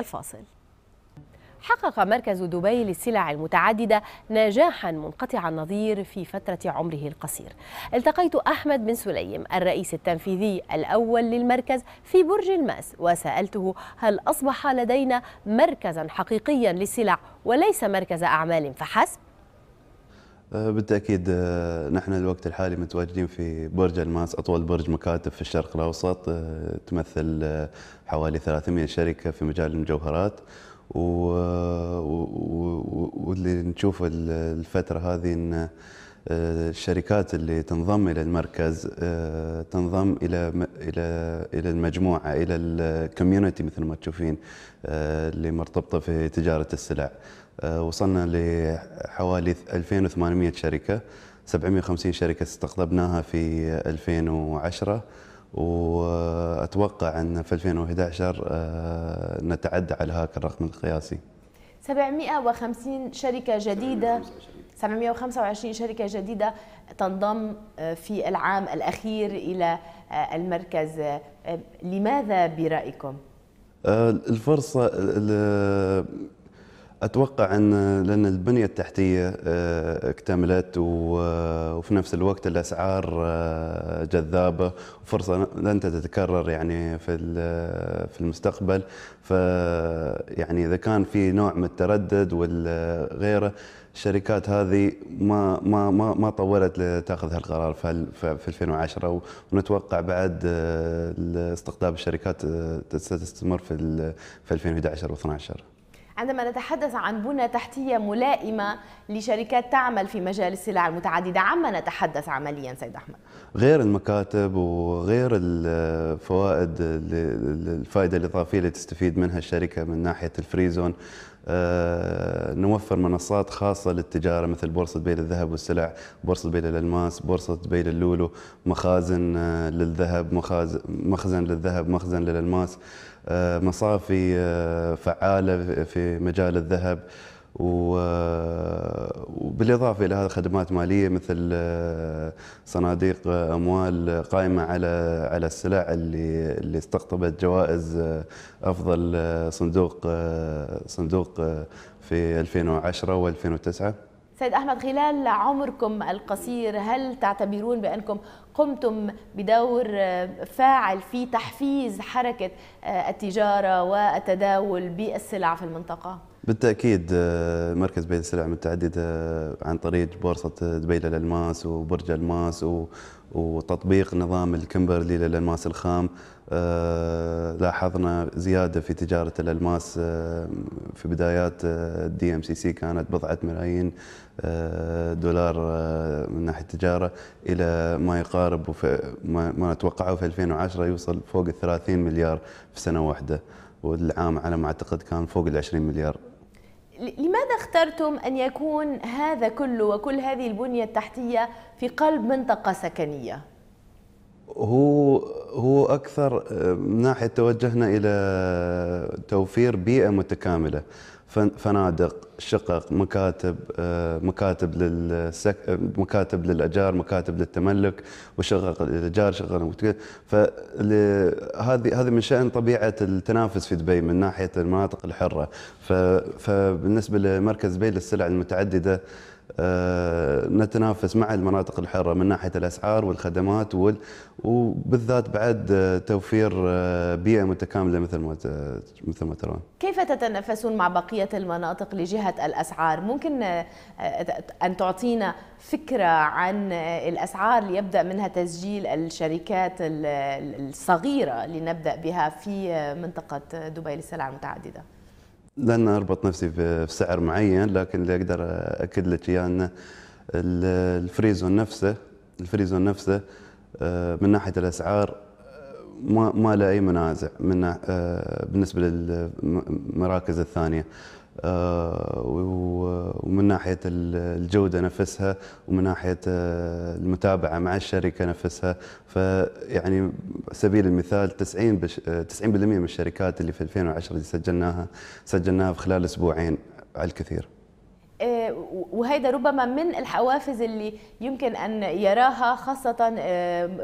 الفاصل حقق مركز دبي للسلع المتعددة نجاحا منقطع النظير في فترة عمره القصير التقيت أحمد بن سليم الرئيس التنفيذي الأول للمركز في برج الماس وسألته هل أصبح لدينا مركزا حقيقيا للسلع وليس مركز أعمال فحسب آه، بالتاكيد آه، نحن الوقت الحالي متواجدين في برج الماس اطول برج مكاتب في الشرق الاوسط آه، تمثل حوالي 300 شركه في مجال المجوهرات واللي نشوفه الفتره هذه انه آه، الشركات اللي تنضم الى المركز آه، تنضم الى الى الى المجموعه الى الكوميونتي مثل ما تشوفين آه، اللي مرتبطه في تجاره السلع وصلنا لحوالي 2800 شركه 750 شركه استقطبناها في 2010 واتوقع ان في 2011 نتعدى على هاك الرقم القياسي 750 شركه جديده 725 شركة جديدة تنضم آه، في العام الأخير إلى آه، المركز آه، لماذا برأيكم؟ الفرصة اتوقع ان لان البنيه التحتيه آه، اكتملت آه، وفي نفس الوقت الاسعار آه، جذابه وفرصه لن تتكرر يعني في في المستقبل فيعني اذا كان في نوع من التردد والغيره الشركات هذه ما ما ما ما طولت لتاخذ هالقرار في 2010 ونتوقع بعد استقطاب الشركات ستستمر في في 2011 و12 عندما نتحدث عن بنى تحتية ملائمة لشركات تعمل في مجال السلع المتعددة عما نتحدث عمليا سيد أحمد غير المكاتب وغير الفوائد الفائدة الإضافية اللي تستفيد منها الشركة من ناحية الفريزون آه، نوفر منصات خاصة للتجارة مثل بورصة بيل الذهب والسلع بورصة بيل الألماس بورصة بيل اللولو مخازن آه، للذهب مخزن للذهب مخزن للألماس آه، مصافي فعالة في مجال الذهب وبالإضافة إلى هذه خدمات مالية مثل آه، صناديق آه، أموال آه، قائمة على على السلع اللي اللي استقطبت جوائز أفضل صندوق صندوق في 2010 و2009 سيد أحمد خلال عمركم القصير هل تعتبرون بأنكم قمتم بدور فاعل في تحفيز حركة التجارة والتداول بالسلع في المنطقة؟ بالتاكيد آه، مركز بيع السلع المتعدده آه، عن طريق بورصه آه، دبي للالماس وبرج الماس وتطبيق نظام الكمبرلي للالماس الخام لاحظنا زياده في تجاره الالماس في بدايات الدي ام سي سي كانت بضعه ملايين دولار من ناحيه التجاره الى ما يقارب ما نتوقعه في 2010 يوصل فوق ال 30 مليار في سنه واحده والعام على ما اعتقد كان فوق ال 20 مليار لماذا اخترتم أن يكون هذا كله وكل هذه البنية التحتية في قلب منطقة سكنية؟ هو هو اكثر آه، من ناحيه توجهنا الى توفير بيئه متكامله فنادق شقق مكاتب آه، مكاتب للسك... مكاتب للاجار مكاتب للتملك وشقق الاجار شقق فهذه هذه من شان طبيعه التنافس في دبي من ناحيه المناطق الحره فبالنسبه لمركز دبي للسلع المتعدده آه، نتنافس مع المناطق الحرة من ناحية الأسعار والخدمات وال... وبالذات بعد آه، توفير آه، بيئة متكاملة مثل ما مثل ما ترون. كيف تتنافسون مع بقية المناطق لجهة الأسعار؟ ممكن أن تعطينا فكرة عن الأسعار ليبدأ منها تسجيل الشركات الصغيرة لنبدأ بها في منطقة دبي للسلع المتعددة. لن اربط نفسي بسعر معين لكن اللي اقدر اكد لك اياه ان الفريزون نفسه الفريزون نفسه آه، من ناحيه الاسعار ما ما له اي منازع من آه، بالنسبه للمراكز الثانيه آه، ومن ناحيه الجوده نفسها ومن ناحيه آه، المتابعه مع الشركه نفسها فيعني سبيل المثال 90 90% آه، من الشركات اللي في 2010 اللي سجلناها سجلناها في خلال اسبوعين على الكثير. وهذا ربما من الحوافز اللي يمكن أن يراها خاصة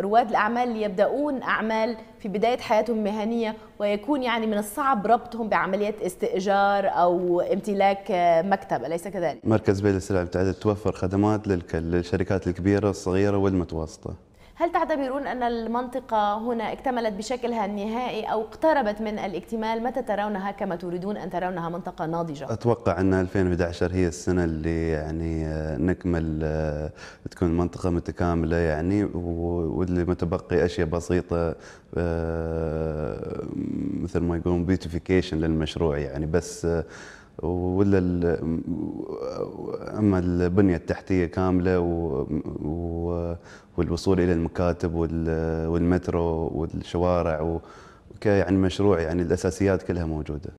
رواد الأعمال اللي يبدأون أعمال في بداية حياتهم المهنية ويكون يعني من الصعب ربطهم بعمليات استئجار أو امتلاك مكتب أليس كذلك؟ مركز بيت السلع بتعد توفر خدمات للشركات الكبيرة والصغيرة والمتوسطة هل تعتبرون أن المنطقة هنا اكتملت بشكلها النهائي أو اقتربت من الاكتمال متى ترونها كما تريدون أن ترونها منطقة ناضجة؟ أتوقع أن 2011 هي السنة اللي يعني آه، نكمل آه، تكون منطقه متكاملة يعني واللي متبقي أشياء بسيطة آه، مثل ما يقولون بيوتيفيكيشن للمشروع يعني بس ولا اما البنيه التحتيه كامله و... و... والوصول الى المكاتب والمترو والشوارع و... يعني مشروع يعني الاساسيات كلها موجوده.